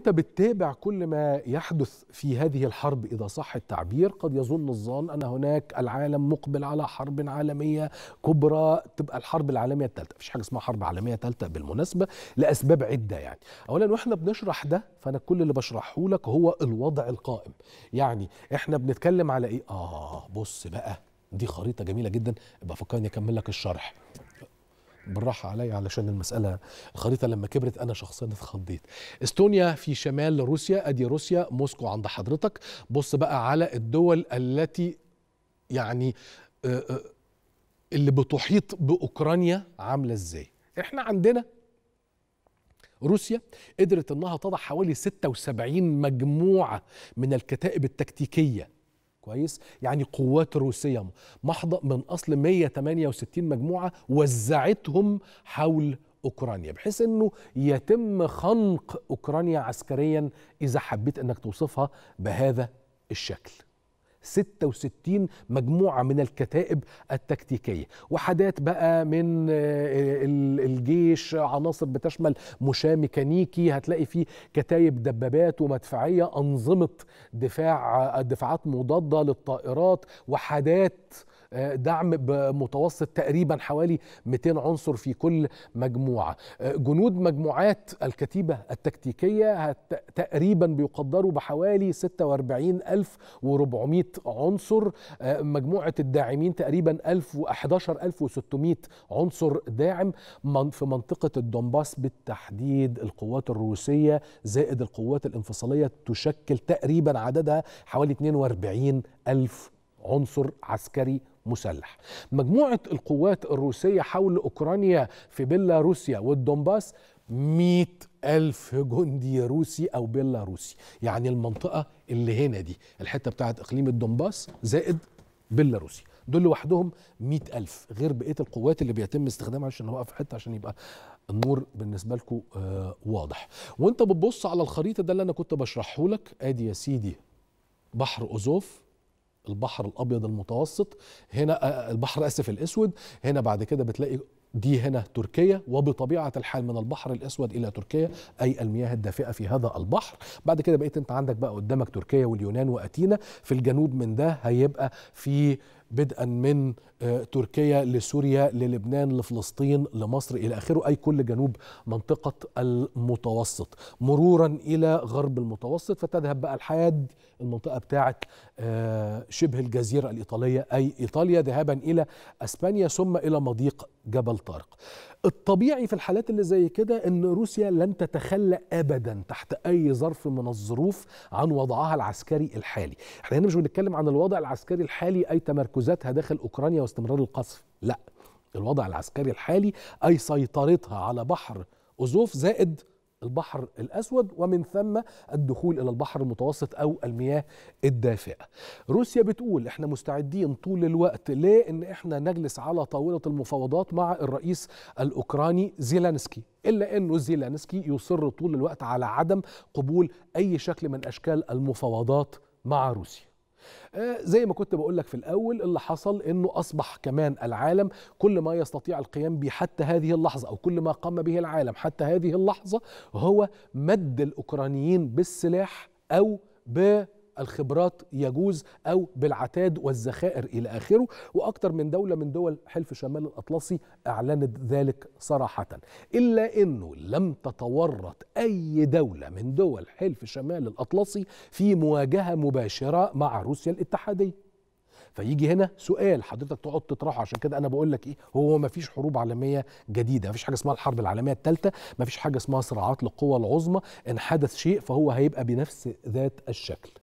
وانت بتتابع كل ما يحدث في هذه الحرب اذا صح التعبير قد يظن الظان ان هناك العالم مقبل على حرب عالميه كبرى تبقى الحرب العالميه الثالثه مفيش حاجه اسمها حرب عالميه ثالثه بالمناسبه لاسباب عده يعني اولا واحنا بنشرح ده فانا كل اللي بشرحه لك هو الوضع القائم يعني احنا بنتكلم على ايه اه بص بقى دي خريطه جميله جدا ابقى فكرني اكمل لك الشرح بالراحه عليا علشان المساله الخريطه لما كبرت انا شخصيا اتخضيت استونيا في شمال روسيا ادي روسيا موسكو عند حضرتك بص بقى على الدول التي يعني آه، آه، اللي بتحيط باوكرانيا عامله ازاي احنا عندنا روسيا قدرت انها تضع حوالي 76 مجموعه من الكتائب التكتيكيه كويس يعني قوات روسية محض من أصل 168 مجموعة وزعتهم حول أوكرانيا بحيث أنه يتم خنق أوكرانيا عسكريا إذا حبيت أنك توصفها بهذا الشكل 66 مجموعة من الكتائب التكتيكية وحدات بقى من آه، الجيش عناصر بتشمل مشاة ميكانيكي هتلاقي فيه كتايب دبابات ومدفعية أنظمة دفاع آه، دفاعات مضادة للطائرات وحدات آه، دعم بمتوسط تقريبا حوالي 200 عنصر في كل مجموعه آه، جنود مجموعات الكتيبه التكتيكيه تقريبا بيقدروا بحوالي 46400 عنصر آه، مجموعه الداعمين تقريبا 1000 11600 عنصر داعم في منطقه الدنباس بالتحديد القوات الروسيه زائد القوات الانفصاليه تشكل تقريبا عددها حوالي 42 ألف عنصر عسكري مسلح مجموعة القوات الروسية حول أوكرانيا في بيلاروسيا والدنباس 100 ألف جندي روسي أو بيلاروسي يعني المنطقة اللي هنا دي الحتة بتاعت إقليم الدنباس زائد بيلاروسي دول لوحدهم 100 ألف غير بقية القوات اللي بيتم استخدامها عشان نوقف حتة عشان يبقى النور بالنسبة لكم آه واضح وانت بتبص على الخريطة ده اللي أنا كنت بشرحه لك آدي يا سيدي بحر أوزوف البحر الابيض المتوسط هنا آه، آه، البحر اسف الاسود هنا بعد كده بتلاقي دي هنا تركيا وبطبيعة الحال من البحر الأسود إلى تركيا أي المياه الدافئة في هذا البحر بعد كده بقيت أنت عندك بقى قدامك تركيا واليونان وأتينا في الجنوب من ده هيبقى في بدءا من آه، تركيا لسوريا للبنان لفلسطين لمصر الى اخره اي كل جنوب منطقه المتوسط مرورا الى غرب المتوسط فتذهب بقى الحاد المنطقه بتاعه آه، شبه الجزيره الايطاليه اي ايطاليا ذهابا الى اسبانيا ثم الى مضيق جبل طارق. الطبيعي في الحالات اللي زي كده ان روسيا لن تتخلى ابدا تحت اي ظرف من الظروف عن وضعها العسكري الحالي. احنا هنا مش بنتكلم عن الوضع العسكري الحالي اي تمركز تمركزاتها داخل اوكرانيا واستمرار القصف لا الوضع العسكري الحالي اي سيطرتها على بحر اوزوف زائد البحر الاسود ومن ثم الدخول الى البحر المتوسط او المياه الدافئه. روسيا بتقول احنا مستعدين طول الوقت لان احنا نجلس على طاوله المفاوضات مع الرئيس الاوكراني زيلانسكي، الا انه زيلانسكي يصر طول الوقت على عدم قبول اي شكل من اشكال المفاوضات مع روسيا. آه، زي ما كنت بقول لك في الاول اللي حصل انه اصبح كمان العالم كل ما يستطيع القيام به حتى هذه اللحظه او كل ما قام به العالم حتى هذه اللحظه هو مد الاوكرانيين بالسلاح او ب الخبرات يجوز أو بالعتاد والذخائر إلى آخره وأكثر من دولة من دول حلف شمال الأطلسي أعلنت ذلك صراحة إلا أنه لم تتورط أي دولة من دول حلف شمال الأطلسي في مواجهة مباشرة مع روسيا الاتحادية فيجي هنا سؤال حضرتك تقعد تطرحه عشان كده انا بقول لك ايه هو ما فيش حروب عالميه جديده ما فيش حاجه اسمها الحرب العالميه الثالثه ما فيش حاجه اسمها صراعات للقوى العظمى ان حدث شيء فهو هيبقى بنفس ذات الشكل